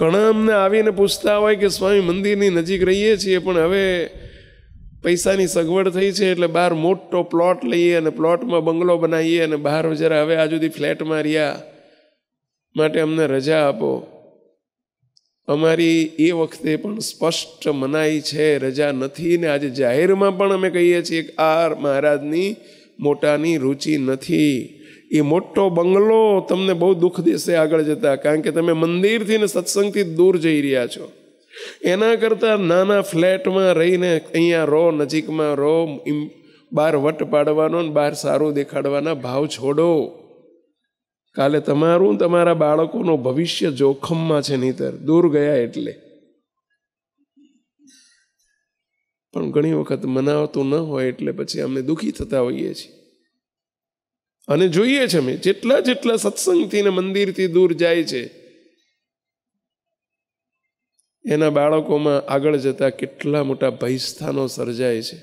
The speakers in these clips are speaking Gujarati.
ઘણા અમને આવીને પૂછતા હોય કે સ્વામી મંદિરની નજીક રહીએ છીએ પણ હવે પૈસાની સગવડ થઈ છે એટલે બહાર મોટો પ્લોટ લઈએ અને પ્લોટમાં બંગલો બનાવીએ અને બહાર જરા હવે આ સુધી ફ્લેટમાં રહ્યા માટે અમને રજા આપો અમારી એ વખતે પણ સ્પષ્ટ મનાઈ છે રજા નથી ને આજે જાહેરમાં પણ અમે કહીએ છીએ કે આ મહારાજની મોટાની રુચિ નથી એ મોટો બંગલો તમને બહુ દુઃખ દેશે આગળ જતા કારણ કે તમે મંદિરથી ને સત્સંગથી દૂર જઈ રહ્યા છો એના કરતાં નાના ફ્લેટમાં રહીને અહીંયા રો નજીકમાં રહો બહાર વટ પાડવાનો ને બહાર સારું દેખાડવાના ભાવ છોડો કાલે તમારું તમારા બાળકોનું ભવિષ્ય જોખમમાં છે નહીતર દૂર ગયા એટલે પણ ઘણી વખત મનાવતું ન હોય એટલે પછી અમને દુઃખી થતા હોઈએ છીએ અને જોઈએ છે અમે જેટલા જેટલા સત્સંગથી ને મંદિરથી દૂર જાય છે એના બાળકોમાં આગળ જતા કેટલા મોટા ભયસ્થાનો સર્જાય છે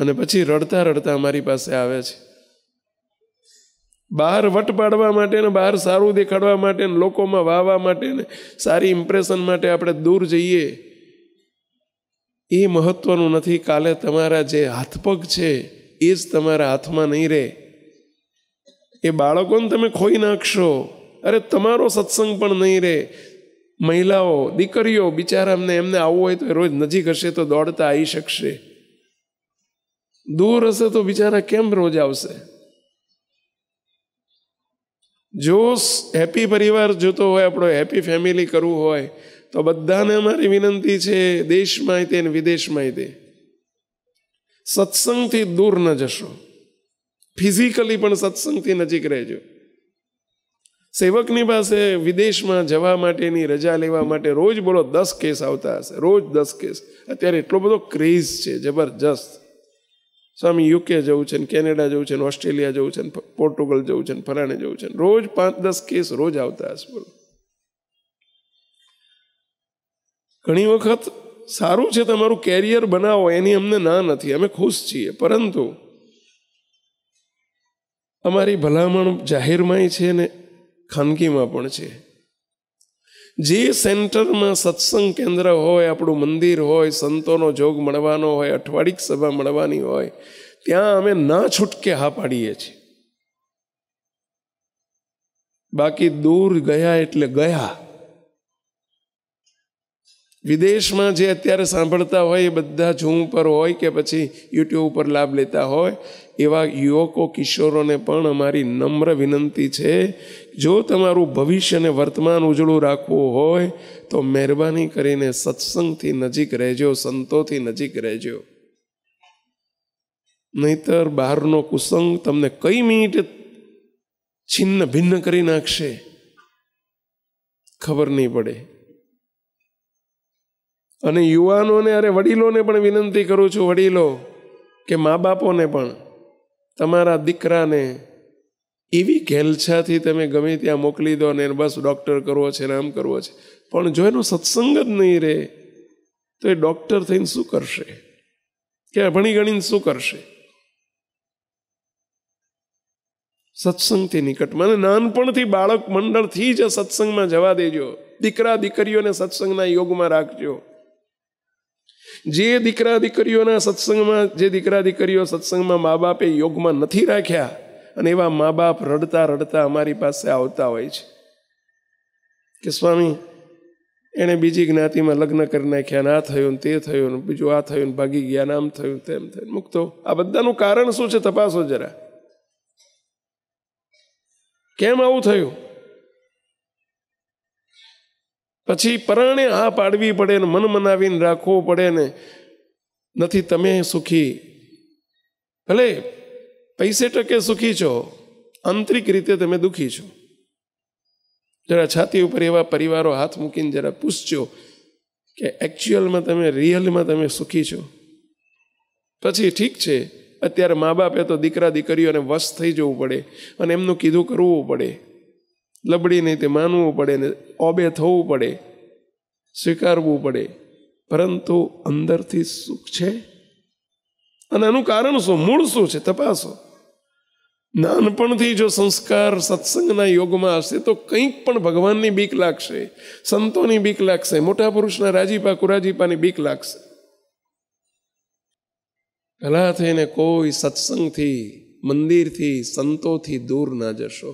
અને પછી રડતા રડતા મારી પાસે આવે છે બહાર વટ પાડવા માટે ને બહાર સારું દેખાડવા માટે ને લોકોમાં વાવવા માટે ને સારી ઇમ્પ્રેશન માટે આપણે દૂર જઈએ એ મહત્વનું નથી કાલે તમારા જે હાથપગ છે એ જ તમારા હાથમાં નહીં રહે એ બાળકોને તમે ખોઈ નાખશો અરે તમારો સત્સંગ પણ નહીં રહે મહિલાઓ દીકરીઓ બિચારા અમને એમને આવવું હોય તો રોજ નજીક હશે તો દોડતા આવી શકશે દૂર હશે તો બિચારા કેમ રોજ આવશે જો હેપી પરિવાર જોતો હોય આપણો હેપી ફેમિલી કરવું હોય તો બધાને અમારી વિનંતી છે દેશમાં તે અને વિદેશમાં તે સત્સંગથી દૂર ન જશો ફિઝિકલી પણ સત્સંગથી નજીક રહેજો સેવકની પાસે વિદેશમાં જવા માટેની રજા લેવા માટે રોજ બોલો દસ કેસ આવતા હશે રોજ દસ કેસ અત્યારે એટલો બધો ક્રેઝ છે જબરજસ્ત સ્વામી યુકે જવું છે ને કેનેડા જવું છે ને ઓસ્ટ્રેલિયા જવું છે ને પોર્ટુગલ જવું છે ને ફરાણે જવું છે રોજ પાંચ દસ કેસ રોજ આવતા હશે બોલો ઘણી વખત સારું છે તમારું કેરિયર બનાવો એની અમને ના નથી અમે ખુશ છીએ પરંતુ અમારી ભલામણ જાહેરમાંય છે ને ખાનગીમાં પણ છે જે સેન્ટરમાં સત્સંગ કેન્દ્ર હોય આપણું મંદિર હોય સંતોનો જોગ મળવાનો હોય અઠવાડિક સભા મળવાની હોય ત્યાં અમે ના છૂટકે હા પાડીએ છીએ બાકી દૂર ગયા એટલે ગયા વિદેશમાં જે અત્યારે સાંભળતા હોય એ બધા જૂમ પર હોય કે પછી યુટ્યુબ ઉપર લાભ લેતા હોય એવા યુવકો કિશોરોને પણ અમારી નમ્ર વિનંતી છે જો તમારું ભવિષ્ય અને વર્તમાન ઉજળું રાખવું હોય તો મહેરબાની કરીને સત્સંગથી નજીક રહેજો સંતોથી નજીક રહેજો નહીતર બહારનો કુસંગ તમને કઈ મિનિટ છિન્ન ભિન્ન કરી નાખશે ખબર નહીં પડે અને યુવાનોને અરે વડીલોને પણ વિનંતી કરું છું વડીલો કે મા બાપોને પણ તમારા દીકરાને એવી ઘેલછાથી તમે ગમે ત્યાં મોકલી દો ને બસ ડૉક્ટર કરવો છે નામ કરવો છે પણ જો એનો સત્સંગ જ નહીં રહે તો એ ડૉક્ટર થઈને શું કરશે કે ભણી ગણીને શું કરશે સત્સંગથી નિકટ મને નાનપણથી બાળક મંડળથી જ સત્સંગમાં જવા દેજો દીકરા દીકરીઓને સત્સંગના યોગમાં રાખજો જે દીકરા દીકરીઓના સત્સંગમાં જે દીકરા દીકરીઓ સત્સંગમાં મા બાપે યોગમાં નથી રાખ્યા અને એવા મા બાપ રડતા રડતા અમારી પાસે આવતા હોય છે કે સ્વામી એણે બીજી જ્ઞાતિમાં લગ્ન કરી નાખ્યા ને આ થયું ને તે થયું ને બીજું આ થયું ને ભાગી ગયા નામ થયું તેમ થયું મુક્તો આ બધાનું કારણ શું છે તપાસો જરા કેમ આવું થયું પછી પરાણે હા પાડવી પડે ને મન મનાવીને રાખવું પડે ને નથી તમે સુખી ભલે પૈસે ટકે સુખી છો આંતરિક રીતે તમે દુઃખી છો જરા છાતી ઉપર એવા પરિવારો હાથ મૂકીને જરા પૂછજો કે એકચ્યુઅલમાં તમે રિયલમાં તમે સુખી છો પછી ઠીક છે અત્યારે મા બાપે તો દીકરા દીકરીઓને વશ થઈ જવું પડે અને એમનું કીધું કરવું પડે લબડી નહીં તે માનવું પડે ને ઓબે થવું પડે સ્વીકારવું પડે પરંતુ અંદરથી સુખ છે અને એનું કારણ શું મૂળ શું છે તપાસો નાનપણથી જો સંસ્કાર સત્સંગના યોગમાં હશે તો કંઈક પણ ભગવાનની બીક લાગશે સંતોની બીક લાગશે મોટા પુરુષના રાજીપા કુરાજીપાની બીક લાગશે કલા થઈને કોઈ સત્સંગથી મંદિરથી સંતોથી દૂર ના જશો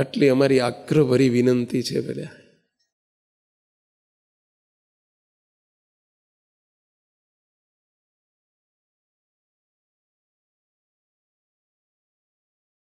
આટલી અમારી આગ્રહભરી વિનંતી છે પેલા